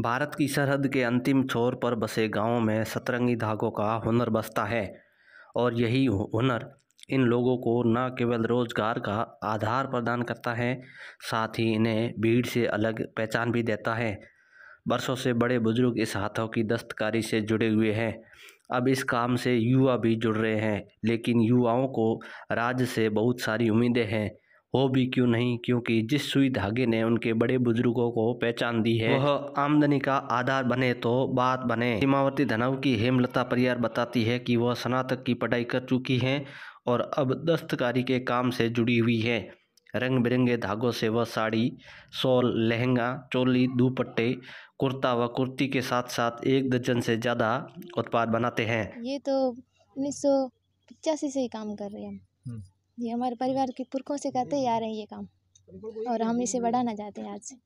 भारत की सरहद के अंतिम छोर पर बसे गांवों में सतरंगी धागों का हुनर बसता है और यही हुनर इन लोगों को न केवल रोज़गार का आधार प्रदान करता है साथ ही इन्हें भीड़ से अलग पहचान भी देता है बरसों से बड़े बुजुर्ग इस हाथों की दस्तकारी से जुड़े हुए हैं अब इस काम से युवा भी जुड़ रहे हैं लेकिन युवाओं को राज्य से बहुत सारी उम्मीदें हैं वो भी क्यों नहीं क्योंकि जिस सुई धागे ने उनके बड़े बुजुर्गों को पहचान दी है वह आमदनी का आधार बने तो बात बने सीमावर्ती धनव की हेमलता परियार बताती है कि वह स्नातक की पढ़ाई कर चुकी हैं और अब दस्तकारी के काम से जुड़ी हुई है रंग बिरंगे धागों से वह साड़ी शॉल लहंगा चोली दुपट्टे कुर्ता व कुर्ती के साथ साथ एक दर्जन से ज़्यादा उत्पाद बनाते हैं ये तो उन्नीस से ही काम कर रहे हैं हम्म। ये हमारे परिवार के पुरखों से करते ही आ रहे हैं ये काम और हम इसे बढ़ाना चाहते हैं आज से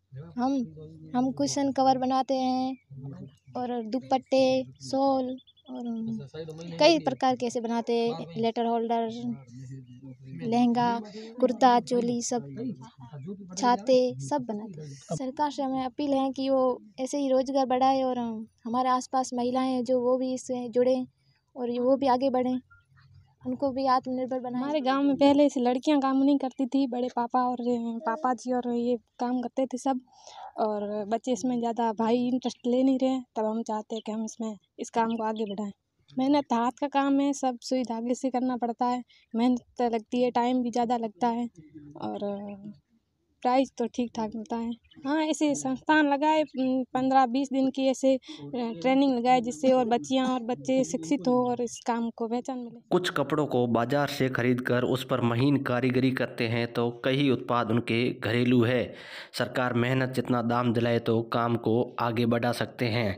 हम हम कुशन कवर बनाते हैं और दुपट्टे सोल और कई प्रकार के ऐसे बनाते हैं लेटर होल्डर लहंगा कुर्ता चोली सब छाते सब बनाते सरकार से हमें अपील है कि वो ऐसे ही रोज़गार बढ़ाए और हमारे आसपास महिलाएं हैं जो वो भी इससे जुड़ें और वो भी आगे बढ़ें उनको भी आत्मनिर्भर बनाए हमारे गाँव में पहले से लड़कियाँ काम नहीं करती थी बड़े पापा और पापा जी और ये काम करते थे सब और बच्चे इसमें ज़्यादा भाई इंटरेस्ट ले नहीं रहे तब हम चाहते हैं कि हम इसमें इस काम को आगे बढ़ाएं मेहनत हाथ का काम है सब सुई धागे से करना पड़ता है मेहनत लगती है टाइम भी ज़्यादा लगता है और प्राइज तो ठीक ठाक मिलता है हाँ ऐसे संस्थान लगाए पंद्रह बीस दिन की ऐसे ट्रेनिंग लगाए जिससे और बच्चियाँ और बच्चे शिक्षित हो और इस काम को पहचान मिले कुछ कपड़ों को बाजार से खरीद कर उस पर महीन कारीगरी करते हैं तो कई उत्पाद उनके घरेलू है सरकार मेहनत जितना दाम दिलाए तो काम को आगे बढ़ा सकते हैं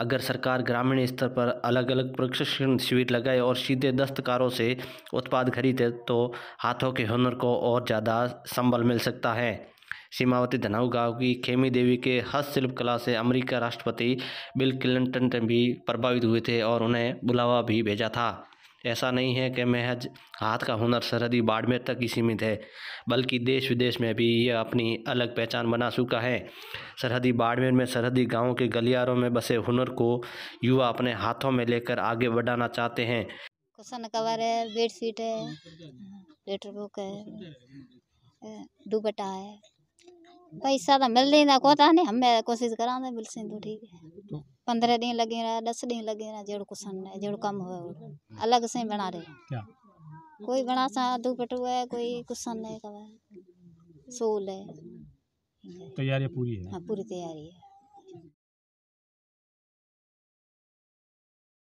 अगर सरकार ग्रामीण स्तर पर अलग अलग प्रशिक्षण शिविर लगाए और सीधे दस्तकारों से उत्पाद खरीदे तो हाथों के हुनर को और ज़्यादा संबल मिल सकता है सीमावती धनाऊ गांव की खेमी देवी के हस्तशिल्प कला से अमेरिका राष्ट्रपति बिल क्लिंटन भी प्रभावित हुए थे और उन्हें बुलावा भी भेजा था ऐसा नहीं है कि महज हाथ का हुनर सरहदी बाड़मेर तक ही सीमित है बल्कि देश विदेश में भी यह अपनी अलग पहचान बना चुका है सरहदी बाड़मेर में सरहदी गाँव के गलियारों में बसे हुनर को युवा अपने हाथों में लेकर आगे बढ़ाना चाहते हैं कुशन कवर है बेड शीट है लेटर बुक है दुपट्टा है पैसा तो मिल नहीं ना कोता नहीं हमें कोशिश करा मिल सी तो ठीक है पंद्रह दिन लगे रहा दस दिन लगे रहा जेड़ कुसन है जेड़ कम हो अलग से बना रहे क्या कोई बना सा आधू पटू है कोई कुसन है सोल है तैयारी पूरी है हाँ पूरी तैयारी है